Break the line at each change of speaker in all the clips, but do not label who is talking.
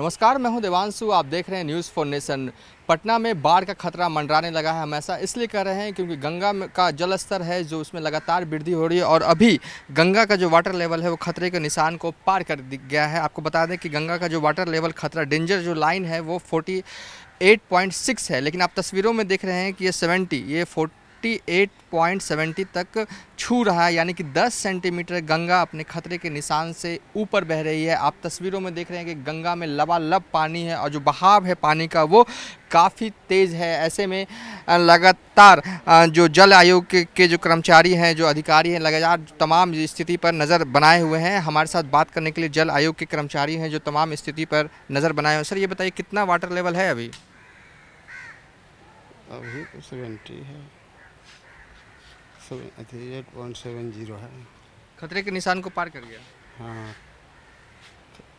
नमस्कार मैं हूं देवांशु आप देख रहे हैं न्यूज़ फॉर नेशन पटना में बाढ़ का खतरा मंडराने लगा है हम ऐसा इसलिए कर रहे हैं क्योंकि गंगा का जल स्तर है जो उसमें लगातार वृद्धि हो रही है और अभी गंगा का जो वाटर लेवल है वो खतरे के निशान को पार कर गया है आपको बता दें कि गंगा का जो वाटर लेवल खतरा डेंजर जो लाइन है वो फोर्टी है लेकिन आप तस्वीरों में देख रहे हैं कि ये सेवेंटी ये 40 48.70 तक छू रहा है यानी कि 10 सेंटीमीटर गंगा अपने खतरे के निशान से ऊपर बह रही है आप तस्वीरों में देख रहे हैं कि गंगा में लबालब पानी है और जो बहाव है पानी का वो काफ़ी तेज़ है ऐसे में लगातार जो जल आयोग के, के जो कर्मचारी हैं जो अधिकारी हैं लगातार तमाम स्थिति पर नज़र बनाए हुए हैं हमारे साथ बात करने के लिए जल आयोग के कर्मचारी हैं जो तमाम स्थिति पर नज़र बनाए हुए सर ये बताइए कितना वाटर लेवल है अभी अभी तो सेवेंटी है एट पॉइंट सेवन जीरो है खतरे के निशान को पार कर गया हाँ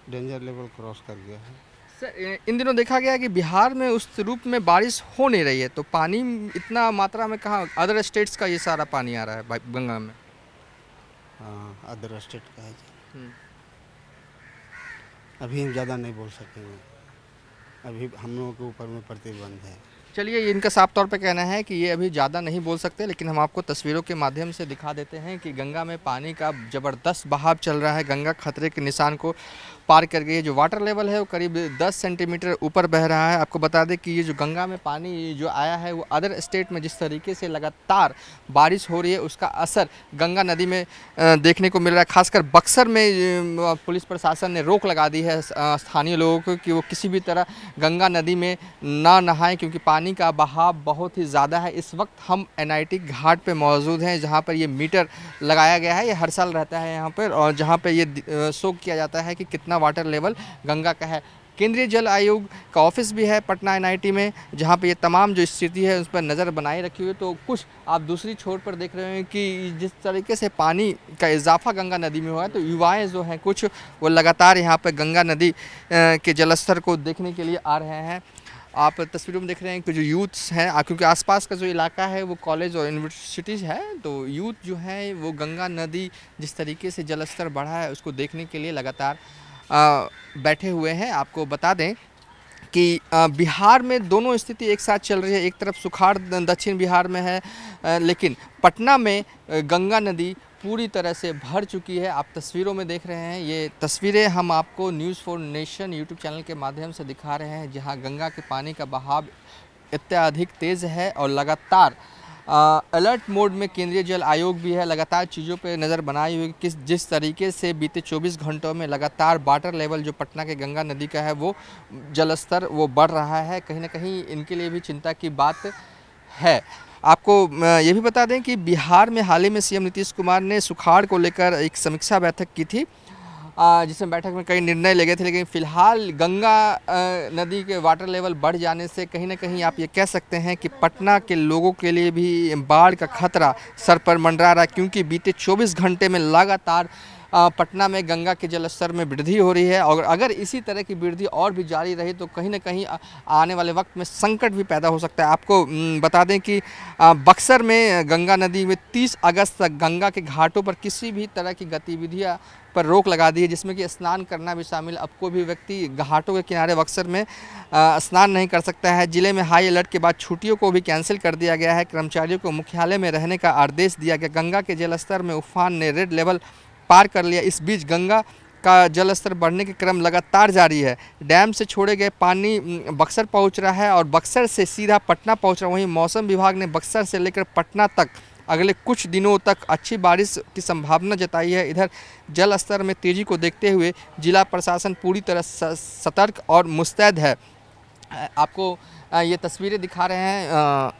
डेंजर लेवल क्रॉस कर गया है सर इन दिनों देखा गया कि बिहार में उस रूप में बारिश हो नहीं रही है तो पानी इतना मात्रा में कहाँ अदर स्टेट्स का ये सारा पानी आ रहा है गंगा में हाँ अदर स्टेट का है हम्म। अभी हम ज़्यादा नहीं बोल सकेंगे अभी हम लोगों के ऊपर में प्रतिबंध है चलिए इनका साफ तौर पे कहना है कि ये अभी ज़्यादा नहीं बोल सकते लेकिन हम आपको तस्वीरों के माध्यम से दिखा देते हैं कि गंगा में पानी का ज़बरदस्त बहाव चल रहा है गंगा खतरे के निशान को पार कर गई है जो वाटर लेवल है वो करीब 10 सेंटीमीटर ऊपर बह रहा है आपको बता दें कि ये जो गंगा में पानी जो आया है वो अदर स्टेट में जिस तरीके से लगातार बारिश हो रही है उसका असर गंगा नदी में देखने को मिल रहा है खासकर बक्सर में पुलिस प्रशासन ने रोक लगा दी है स्थानीय लोगों को कि वो किसी भी तरह गंगा नदी में ना नहाएँ क्योंकि पानी का बहाव बहुत ही ज़्यादा है इस वक्त हम एन घाट पर मौजूद हैं जहाँ पर ये मीटर लगाया गया है ये हर साल रहता है यहाँ पर और जहाँ पर ये शो किया जाता है कि कितना वाटर लेवल गंगा का है केंद्रीय जल आयोग का ऑफिस भी है पटना एनआईटी में जहाँ पे ये तमाम जो स्थिति है उस पर नज़र बनाए रखी हुई है तो कुछ आप दूसरी छोर पर देख रहे हैं कि जिस तरीके से पानी का इजाफा गंगा नदी में हुआ है तो युवाएं जो हैं कुछ वो लगातार यहाँ पर गंगा नदी के जलस्तर को देखने के लिए आ रहे हैं आप तस्वीरों में देख रहे हैं कि जो यूथ्स हैं क्योंकि आसपास का जो इलाका है वो कॉलेज और यूनिवर्सिटीज़ है तो यूथ जो है वो गंगा नदी जिस तरीके से जलस्तर बढ़ा है उसको देखने के लिए लगातार बैठे हुए हैं आपको बता दें कि बिहार में दोनों स्थिति एक साथ चल रही है एक तरफ सुखाड़ दक्षिण बिहार में है लेकिन पटना में गंगा नदी पूरी तरह से भर चुकी है आप तस्वीरों में देख रहे हैं ये तस्वीरें हम आपको news for nation YouTube channel के माध्यम से दिखा रहे हैं जहां गंगा के पानी का बहाव इत्याधिक तेज़ है और लगातार अलर्ट मोड में केंद्रीय जल आयोग भी है लगातार चीज़ों पर नज़र बनाई हुई किस जिस तरीके से बीते 24 घंटों में लगातार वाटर लेवल जो पटना के गंगा नदी का है वो जलस्तर वो बढ़ रहा है कहीं ना कहीं इनके लिए भी चिंता की बात है आपको ये भी बता दें कि बिहार में हाल ही में सीएम नीतीश कुमार ने सुखाड़ को लेकर एक समीक्षा बैठक की थी जिसमें बैठक में कई निर्णय ले गए थे लेकिन फ़िलहाल गंगा नदी के वाटर लेवल बढ़ जाने से कहीं ना कहीं आप ये कह सकते हैं कि पटना के लोगों के लिए भी बाढ़ का खतरा सर पर मंडरा रहा है क्योंकि बीते 24 घंटे में लगातार पटना में गंगा के जलस्तर में वृद्धि हो रही है और अगर इसी तरह की वृद्धि और भी जारी रही तो कहीं ना कहीं आने वाले वक्त में संकट भी पैदा हो सकता है आपको बता दें कि बक्सर में गंगा नदी में 30 अगस्त तक गंगा के घाटों पर किसी भी तरह की गतिविधियाँ पर रोक लगा दी है जिसमें कि स्नान करना भी शामिल अब कोई भी व्यक्ति घाटों के किनारे बक्सर में स्नान नहीं कर सकता है जिले में हाई अलर्ट के बाद छुट्टियों को भी कैंसिल कर दिया गया है कर्मचारियों को मुख्यालय में रहने का आदेश दिया गया गंगा के जलस्तर में उफान ने रेड लेवल पार कर लिया इस बीच गंगा का जल स्तर बढ़ने के क्रम लगातार जारी है डैम से छोड़े गए पानी बक्सर पहुंच रहा है और बक्सर से सीधा पटना पहुंच रहा है वहीं मौसम विभाग ने बक्सर से लेकर पटना तक अगले कुछ दिनों तक अच्छी बारिश की संभावना जताई है इधर जल स्तर में तेज़ी को देखते हुए जिला प्रशासन पूरी तरह सतर्क और मुस्तैद है आपको ये तस्वीरें दिखा रहे हैं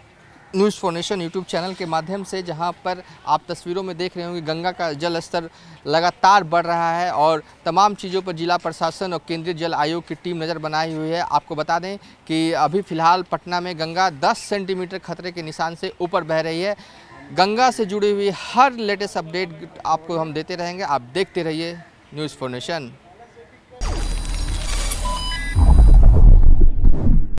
न्यूज़ फोनेशन यूट्यूब चैनल के माध्यम से जहां पर आप तस्वीरों में देख रहे होंगे गंगा का जल स्तर लगातार बढ़ रहा है और तमाम चीज़ों पर जिला प्रशासन और केंद्रीय जल आयोग की टीम नज़र बनाई हुई है आपको बता दें कि अभी फ़िलहाल पटना में गंगा 10 सेंटीमीटर खतरे के निशान से ऊपर बह रही है गंगा से जुड़ी हुई हर लेटेस्ट अपडेट आपको हम देते रहेंगे आप देखते रहिए न्यूज़ फोनेशन